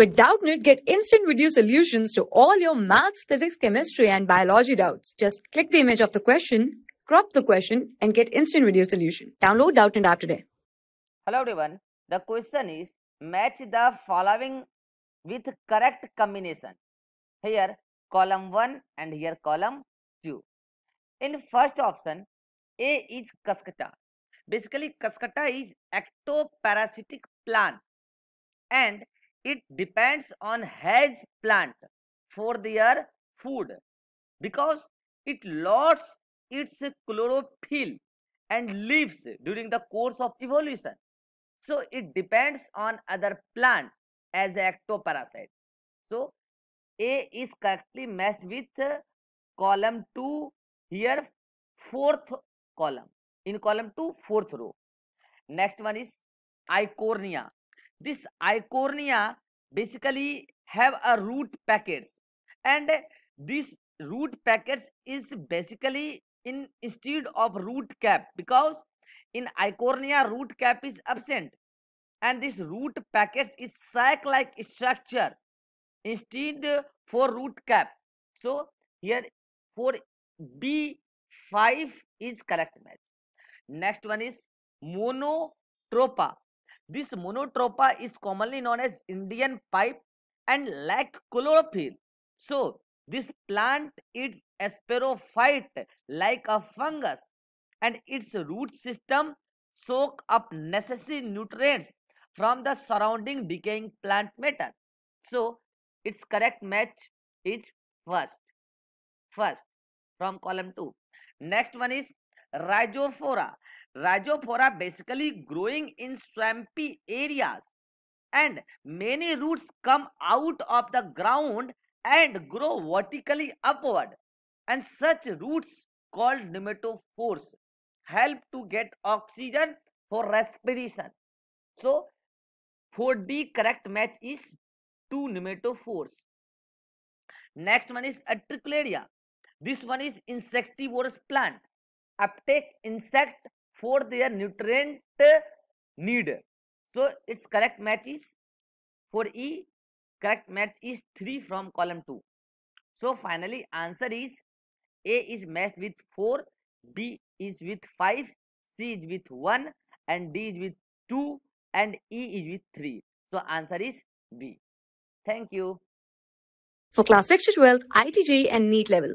With Doubtnit, get instant video solutions to all your maths, physics, chemistry, and biology doubts. Just click the image of the question, crop the question, and get instant video solution. Download Doubtnit app today. Hello everyone. The question is match the following with correct combination. Here column 1 and here column 2. In first option, A is Cascata. Basically, Cascata is ectoparasitic plant and it depends on hedge plant for their food because it lost its chlorophyll and leaves during the course of evolution. So it depends on other plant as ectoparasite. So A is correctly matched with column 2 here fourth column. In column 2 fourth row. Next one is Icornia this icornea basically have a root packets and this root packets is basically in instead of root cap because in icornea root cap is absent and this root packets is sac like structure instead for root cap so here for b5 is correct match next one is monotropa this monotropa is commonly known as Indian pipe and lack chlorophyll. So, this plant is asperophyte, like a fungus and its root system soak up necessary nutrients from the surrounding decaying plant matter. So, its correct match is first. First from column 2. Next one is rhizophora. Rhizophora basically growing in swampy areas and many roots come out of the ground and grow vertically upward and such roots called nematophores help to get oxygen for respiration. So 4D correct match is 2 nematophores. Next one is Atricularia. This one is insectivorous plant uptake insect for their nutrient need. So its correct match is for E, correct match is 3 from column 2. So finally answer is A is matched with 4, B is with 5, C is with 1 and D is with 2 and E is with 3. So answer is B. Thank you. For class 6 to 12, ITJ and NEET level